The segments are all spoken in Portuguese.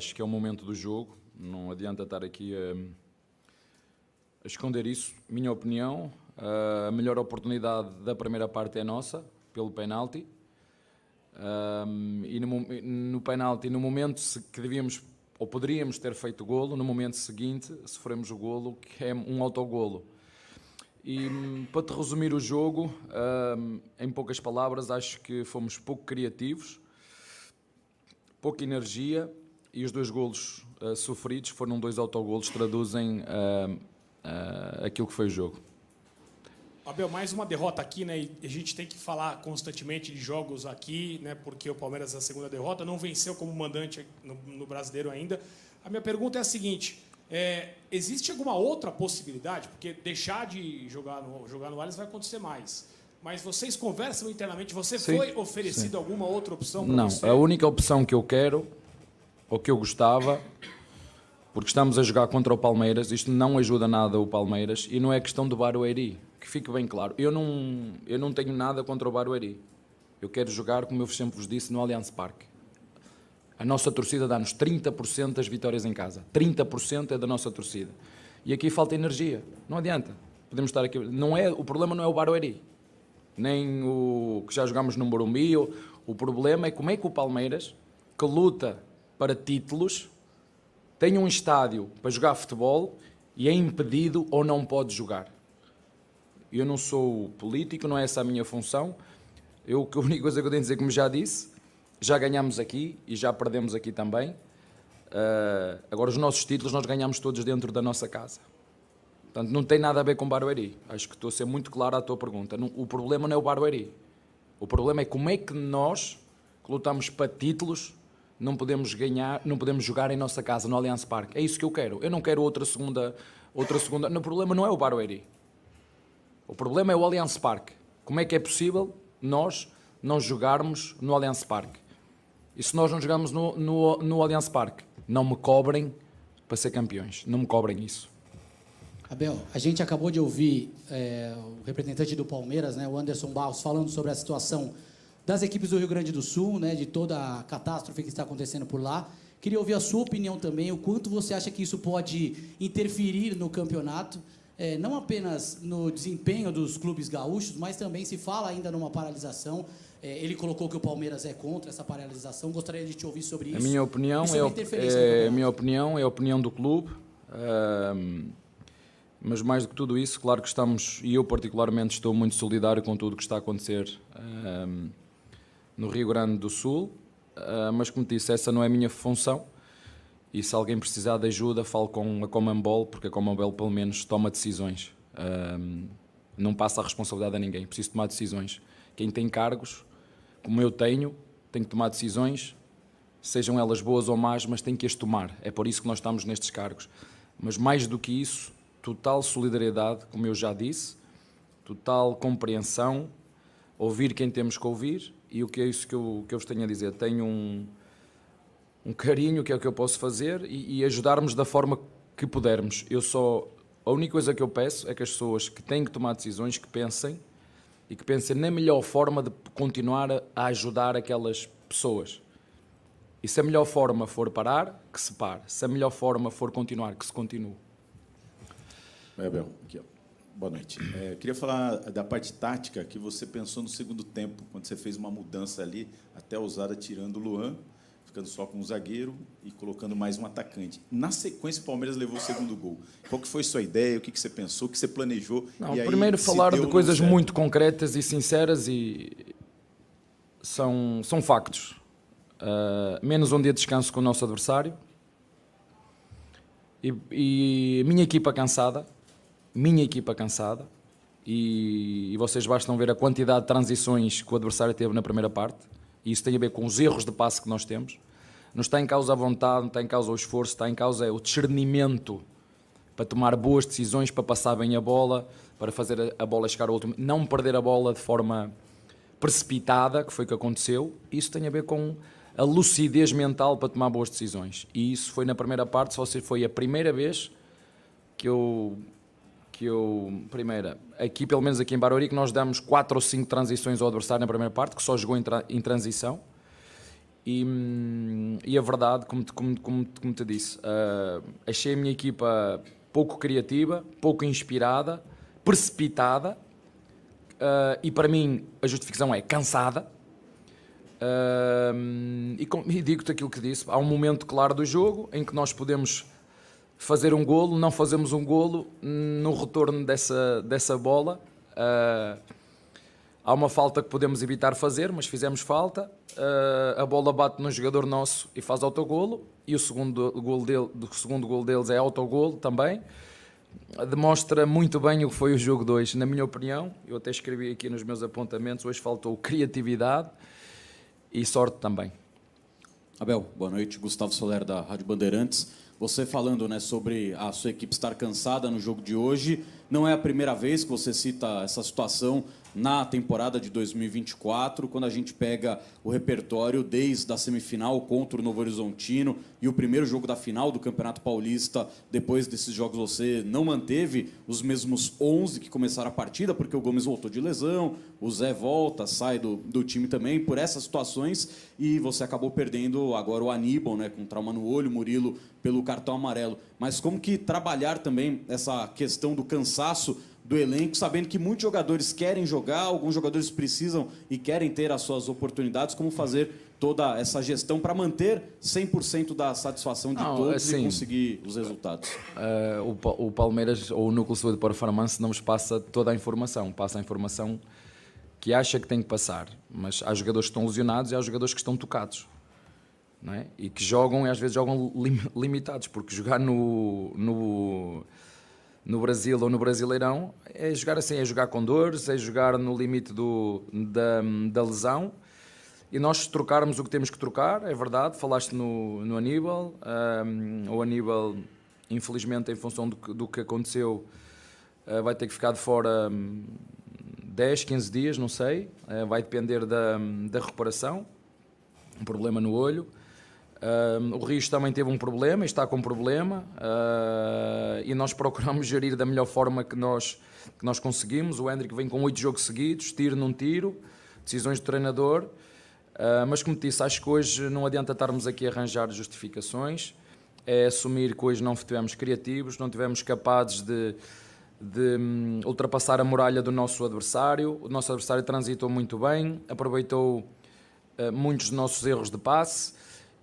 acho que é o momento do jogo, não adianta estar aqui a, a esconder isso. Minha opinião, ah, a melhor oportunidade da primeira parte é nossa, pelo penalti. Um, e no, no penalti, no momento que devíamos ou poderíamos ter feito golo, no momento seguinte sofremos o golo, que é um autogolo. E hum, para te resumir o jogo, um, em poucas palavras, acho que fomos pouco criativos, pouca energia, e os dois golos uh, sofridos, foram dois autogolos, traduzem uh, uh, aquilo que foi o jogo. Abel, mais uma derrota aqui, né? E a gente tem que falar constantemente de jogos aqui, né? Porque o Palmeiras, a segunda derrota, não venceu como mandante no, no brasileiro ainda. A minha pergunta é a seguinte: é, existe alguma outra possibilidade? Porque deixar de jogar no, jogar no Allianz vai acontecer mais. Mas vocês conversam internamente? Você Sim. foi oferecido Sim. alguma outra opção? Não, você? a única opção que eu quero ou que eu gostava, porque estamos a jogar contra o Palmeiras, isto não ajuda nada o Palmeiras e não é questão do Barueri, que fique bem claro. Eu não, eu não tenho nada contra o Barueri. Eu quero jogar, como eu sempre vos disse, no Allianz Parque. A nossa torcida dá-nos 30% das vitórias em casa. 30% é da nossa torcida. E aqui falta energia. Não adianta. Podemos estar aqui. Não é, o problema não é o Barueri, nem o que já jogámos no Morumbi. O, o problema é como é que o Palmeiras, que luta para títulos, tem um estádio para jogar futebol e é impedido ou não pode jogar. Eu não sou político, não é essa a minha função. Eu, a única coisa que eu tenho a dizer, como já disse, já ganhamos aqui e já perdemos aqui também. Uh, agora, os nossos títulos nós ganhamos todos dentro da nossa casa. Portanto, não tem nada a ver com Barueri. Acho que estou a ser muito claro à tua pergunta. Não, o problema não é o Barueri. O problema é como é que nós, que lutamos para títulos, não podemos ganhar, não podemos jogar em nossa casa, no Allianz Parque. É isso que eu quero. Eu não quero outra segunda, outra segunda. O problema não é o Barueri. O problema é o Allianz Parque. Como é que é possível nós não jogarmos no Allianz Parque? E se nós não jogamos no, no, no Allianz Parque, não me cobrem para ser campeões. Não me cobrem isso. Abel, a gente acabou de ouvir é, o representante do Palmeiras, né, o Anderson Barros, falando sobre a situação das equipes do Rio Grande do Sul, né, de toda a catástrofe que está acontecendo por lá. Queria ouvir a sua opinião também, o quanto você acha que isso pode interferir no campeonato, é, não apenas no desempenho dos clubes gaúchos, mas também se fala ainda numa paralisação. É, ele colocou que o Palmeiras é contra essa paralisação. Gostaria de te ouvir sobre é isso. A minha opinião, é, a é, é minha opinião é a opinião do clube. mas mais do que tudo isso, claro que estamos, e eu particularmente estou muito solidário com tudo o que está a acontecer no Rio Grande do Sul, ah, mas como disse, essa não é a minha função. E se alguém precisar de ajuda, falo com a Comembol, porque a Comembol pelo menos toma decisões. Ah, não passa a responsabilidade a ninguém, preciso tomar decisões. Quem tem cargos, como eu tenho, tem que tomar decisões, sejam elas boas ou más, mas tem que as tomar. É por isso que nós estamos nestes cargos. Mas mais do que isso, total solidariedade, como eu já disse, total compreensão, ouvir quem temos que ouvir e o que é isso que eu, que eu vos tenho a dizer? Tenho um, um carinho que é o que eu posso fazer e, e ajudarmos da forma que pudermos. Eu só. A única coisa que eu peço é que as pessoas que têm que tomar decisões que pensem e que pensem na melhor forma de continuar a ajudar aquelas pessoas. E se a melhor forma for parar, que se pare. Se a melhor forma for continuar, que se continue. É bem, aqui, ó. Boa noite. É, queria falar da parte tática que você pensou no segundo tempo, quando você fez uma mudança ali, até ousada, tirando o Luan, ficando só com o zagueiro e colocando mais um atacante. Na sequência, o Palmeiras levou o segundo gol. Qual que foi sua ideia? O que, que você pensou? O que você planejou? Não, e primeiro falar de coisas muito concretas e sinceras e são, são factos. Uh, menos um dia de descanso com o nosso adversário. E, e a minha equipa cansada minha equipa cansada e, e vocês bastam ver a quantidade de transições que o adversário teve na primeira parte e isso tem a ver com os erros de passe que nós temos. Não está em causa a vontade, não está em causa o esforço, está em causa o discernimento para tomar boas decisões, para passar bem a bola, para fazer a bola chegar ao último, não perder a bola de forma precipitada, que foi o que aconteceu. Isso tem a ver com a lucidez mental para tomar boas decisões. E isso foi na primeira parte, só se foi a primeira vez que eu que eu. Primeira, aqui, pelo menos aqui em que nós damos 4 ou 5 transições ao adversário na primeira parte, que só jogou em, tra em transição. E, hum, e, a verdade, como te, como, como, como te disse, uh, achei a minha equipa pouco criativa, pouco inspirada, precipitada. Uh, e para mim, a justificação é cansada. Uh, e, e digo-te aquilo que disse: há um momento claro do jogo em que nós podemos fazer um golo, não fazemos um golo hum, no retorno dessa, dessa bola. Uh, há uma falta que podemos evitar fazer, mas fizemos falta. Uh, a bola bate num jogador nosso e faz autogolo, e o segundo golo, dele, segundo golo deles é autogolo também. Demonstra muito bem o que foi o jogo 2, na minha opinião. Eu até escrevi aqui nos meus apontamentos: hoje faltou criatividade e sorte também. Abel, boa noite. Gustavo Soler, da Rádio Bandeirantes. Você falando né, sobre a sua equipe estar cansada no jogo de hoje, não é a primeira vez que você cita essa situação na temporada de 2024, quando a gente pega o repertório desde a semifinal contra o Novo Horizontino e o primeiro jogo da final do Campeonato Paulista. Depois desses jogos, você não manteve os mesmos 11 que começaram a partida, porque o Gomes voltou de lesão, o Zé volta, sai do, do time também, por essas situações, e você acabou perdendo agora o Aníbal, né, com trauma no olho, Murilo pelo cartão amarelo. Mas como que trabalhar também essa questão do cansaço? cansaço do elenco, sabendo que muitos jogadores querem jogar, alguns jogadores precisam e querem ter as suas oportunidades, como fazer toda essa gestão para manter 100% da satisfação de não, todos assim, e conseguir os resultados? Uh, o, o, Palmeiras, ou o Núcleo Sul de Performance, não nos passa toda a informação, passa a informação que acha que tem que passar, mas há jogadores que estão lesionados e há jogadores que estão tocados. Não é? E que jogam, e às vezes jogam lim, limitados, porque jogar no, no no Brasil ou no Brasileirão, é jogar assim, é jogar com dores, é jogar no limite do, da, da lesão. E nós trocarmos o que temos que trocar, é verdade, falaste no, no Aníbal, um, o Aníbal, infelizmente, em função do, do que aconteceu, uh, vai ter que ficar de fora um, 10, 15 dias, não sei, uh, vai depender da, da reparação um problema no olho. Uh, o Rio também teve um problema, está com um problema, uh, e nós procuramos gerir da melhor forma que nós, que nós conseguimos. O Hendrick vem com oito jogos seguidos, tiro num tiro, decisões do treinador. Uh, mas, como te disse, acho que hoje não adianta estarmos aqui a arranjar justificações. É assumir que hoje não fomos criativos, não estivemos capazes de, de hum, ultrapassar a muralha do nosso adversário. O nosso adversário transitou muito bem, aproveitou ah, muitos dos nossos erros de passe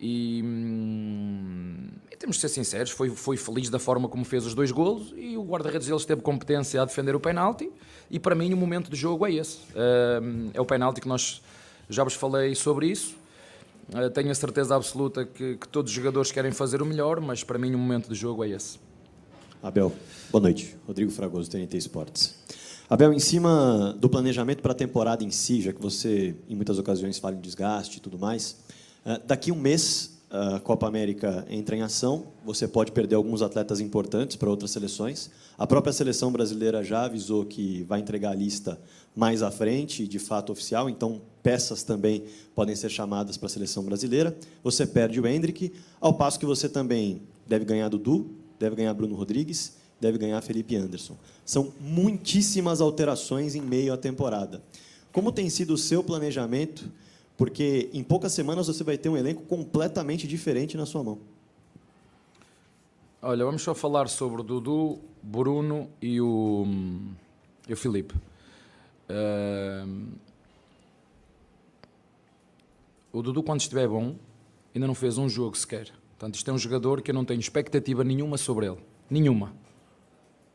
e, hum, e, temos de ser sinceros, foi, foi feliz da forma como fez os dois golos e o guarda-redes deles teve competência a defender o penalti e para mim o momento de jogo é esse. Hum, é o penalti que nós já vos falei sobre isso. Ah, tenho a certeza absoluta que, que, todos os jogadores querem fazer o melhor, mas para mim o momento de jogo é esse. Abel, boa noite. Rodrigo Fragoso, TNT Esportes. Abel, em cima do planejamento para a temporada em si, já que você em muitas ocasiões fala em desgaste e tudo mais... Ah, daqui um mês, a Copa América entra em ação. Você pode perder alguns atletas importantes para outras seleções. A própria seleção brasileira já avisou que vai entregar a lista mais à frente, de fato oficial. Então, peças também podem ser chamadas para a seleção brasileira. Você perde o Hendrick, ao passo que você também deve ganhar Dudu, deve ganhar Bruno Rodrigues, deve ganhar Felipe Anderson. São muitíssimas alterações em meio à temporada. Como tem sido o seu planejamento? Porque em poucas semanas você vai ter um elenco completamente diferente na sua mão. Olha, vamos só falar sobre o Dudu, Bruno e o, e o Felipe. Uh, o Dudu, quando estiver bom, ainda não fez um jogo sequer. Portanto, isto é um jogador que eu não tenho expectativa nenhuma sobre ele. Nenhuma.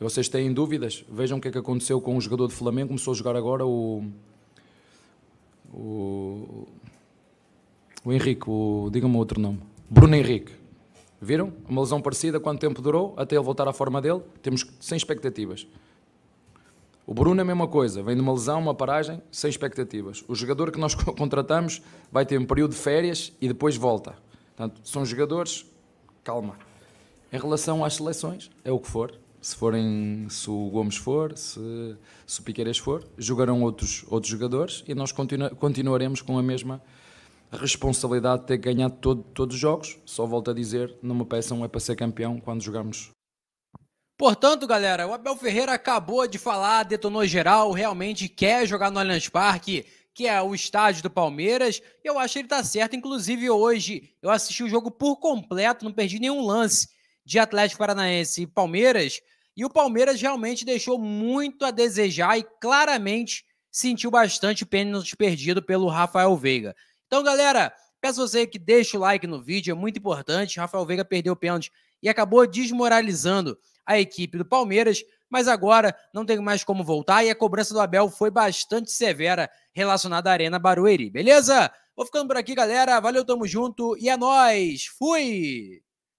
Vocês têm dúvidas? Vejam o que é que aconteceu com o jogador do Flamengo. Começou a jogar agora o o, o Henrique, o, diga-me outro nome, Bruno Henrique. Viram? Uma lesão parecida, quanto tempo durou, até ele voltar à forma dele, temos sem expectativas. O Bruno é a mesma coisa, vem de uma lesão, uma paragem, sem expectativas. O jogador que nós contratamos vai ter um período de férias e depois volta. Portanto, são jogadores, calma. Em relação às seleções, é o que for, se forem se o Gomes for, se, se o Piqueiras for, jogarão outros, outros jogadores e nós continu, continuaremos com a mesma responsabilidade de ter ganhado todo, todos os jogos. Só volto a dizer, não me peçam é para ser campeão quando jogarmos. Portanto, galera, o Abel Ferreira acabou de falar, detonou geral, realmente quer jogar no Allianz Parque, que é o estádio do Palmeiras. Eu acho que ele está certo, inclusive hoje eu assisti o jogo por completo, não perdi nenhum lance de Atlético Paranaense e Palmeiras. E o Palmeiras realmente deixou muito a desejar e claramente sentiu bastante o pênalti perdido pelo Rafael Veiga. Então, galera, peço você que deixe o like no vídeo, é muito importante. Rafael Veiga perdeu o pênalti e acabou desmoralizando a equipe do Palmeiras, mas agora não tem mais como voltar e a cobrança do Abel foi bastante severa relacionada à Arena Barueri, beleza? Vou ficando por aqui, galera. Valeu, tamo junto e é nóis. Fui!